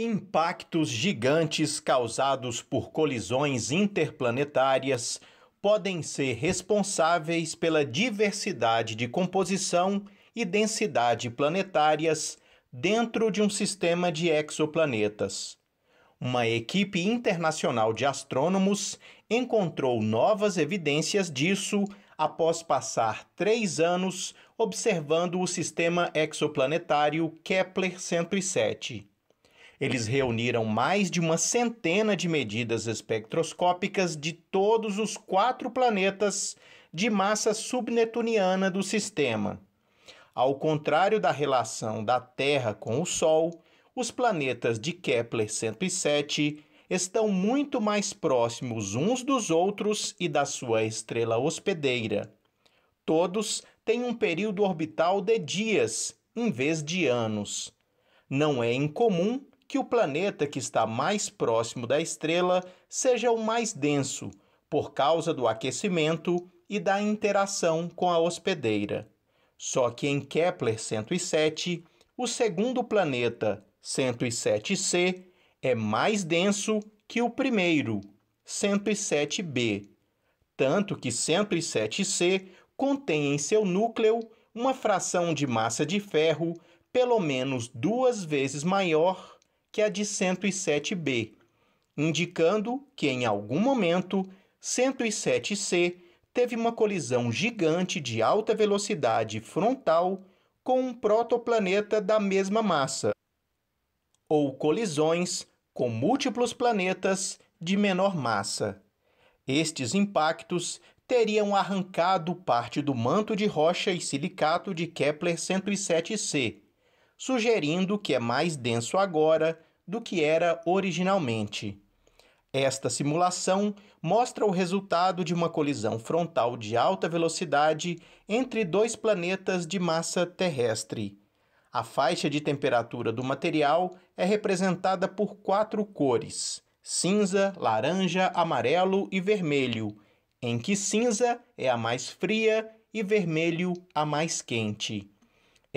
Impactos gigantes causados por colisões interplanetárias podem ser responsáveis pela diversidade de composição e densidade planetárias dentro de um sistema de exoplanetas. Uma equipe internacional de astrônomos encontrou novas evidências disso após passar três anos observando o sistema exoplanetário Kepler-107 eles reuniram mais de uma centena de medidas espectroscópicas de todos os quatro planetas de massa subnetuniana do sistema. Ao contrário da relação da Terra com o Sol, os planetas de Kepler 107 estão muito mais próximos uns dos outros e da sua estrela hospedeira. Todos têm um período orbital de dias em vez de anos. Não é incomum que o planeta que está mais próximo da estrela seja o mais denso, por causa do aquecimento e da interação com a hospedeira. Só que em Kepler 107, o segundo planeta, 107c, é mais denso que o primeiro, 107b. Tanto que 107c contém em seu núcleo uma fração de massa de ferro pelo menos duas vezes maior que a de 107B, indicando que em algum momento 107C teve uma colisão gigante de alta velocidade frontal com um protoplaneta da mesma massa, ou colisões com múltiplos planetas de menor massa. Estes impactos teriam arrancado parte do manto de rocha e silicato de Kepler 107c, sugerindo que é mais denso agora do que era originalmente. Esta simulação mostra o resultado de uma colisão frontal de alta velocidade entre dois planetas de massa terrestre. A faixa de temperatura do material é representada por quatro cores: cinza, laranja, amarelo e vermelho, em que cinza é a mais fria e vermelho a mais quente.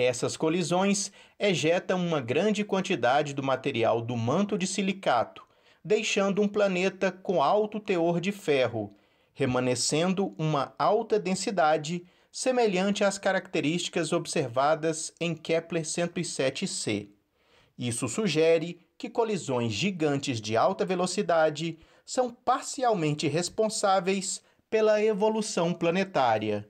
Essas colisões ejetam uma grande quantidade do material do manto de silicato, deixando um planeta com alto teor de ferro, remanescendo uma alta densidade semelhante às características observadas em Kepler 107c. Isso sugere que colisões gigantes de alta velocidade são parcialmente responsáveis pela evolução planetária.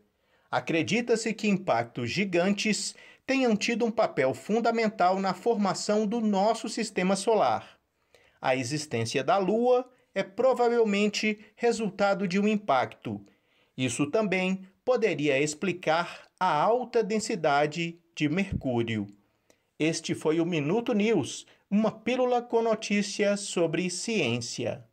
Acredita-se que impactos gigantes tenham tido um papel fundamental na formação do nosso sistema solar. A existência da Lua é provavelmente resultado de um impacto. Isso também poderia explicar a alta densidade de mercúrio. Este foi o Minuto News, uma pílula com notícias sobre ciência.